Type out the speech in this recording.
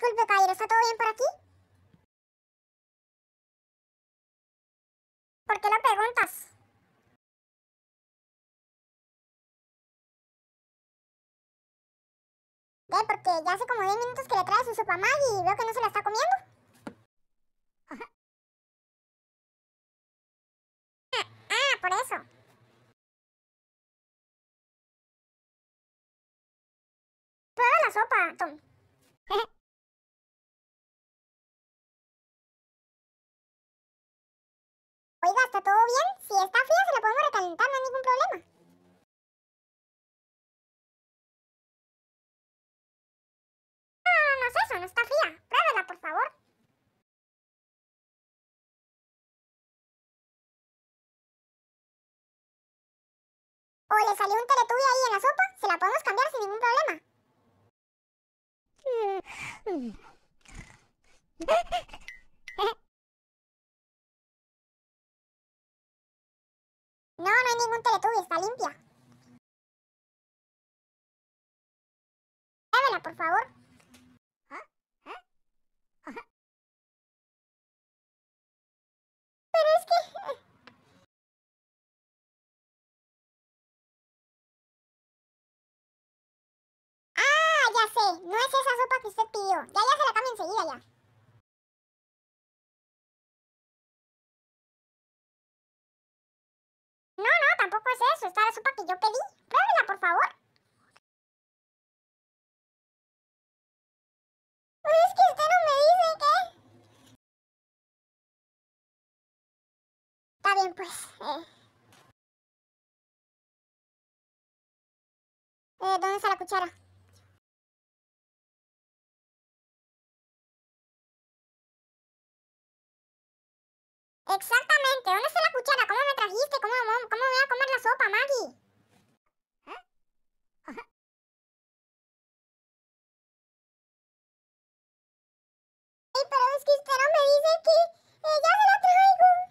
Disculpe, caballero, ¿está todo bien por aquí? ¿Por qué lo preguntas? ¿Qué? Porque ya hace como 10 minutos que le traes su sopa mag y veo que no se la está comiendo. Ah, ah, por eso. Prueba la sopa, Tom. está todo bien. Si está fría se la podemos recalentar, no hay ningún problema. No, no es eso, no está fría. Pruébala, por favor. O le salió un teletubby ahí en la sopa, se la podemos cambiar sin ningún problema. No, no hay ningún Teletubby, está limpia. Llévela, por favor. Ah, ah, Pero es que... Eh. Ah, ya sé. No es esa sopa que usted pidió. Ya, ya se la cámbiense la sopa que yo pedí? Pruébela, por favor. Pues es que usted no me dice ¿qué? Está bien, pues. Eh. Eh, ¿Dónde está la cuchara? Exactamente, ¿dónde está la cuchara? ¿Cómo me trajiste? ¿Cómo pero es que usted no me dice que eh, ya se lo traigo.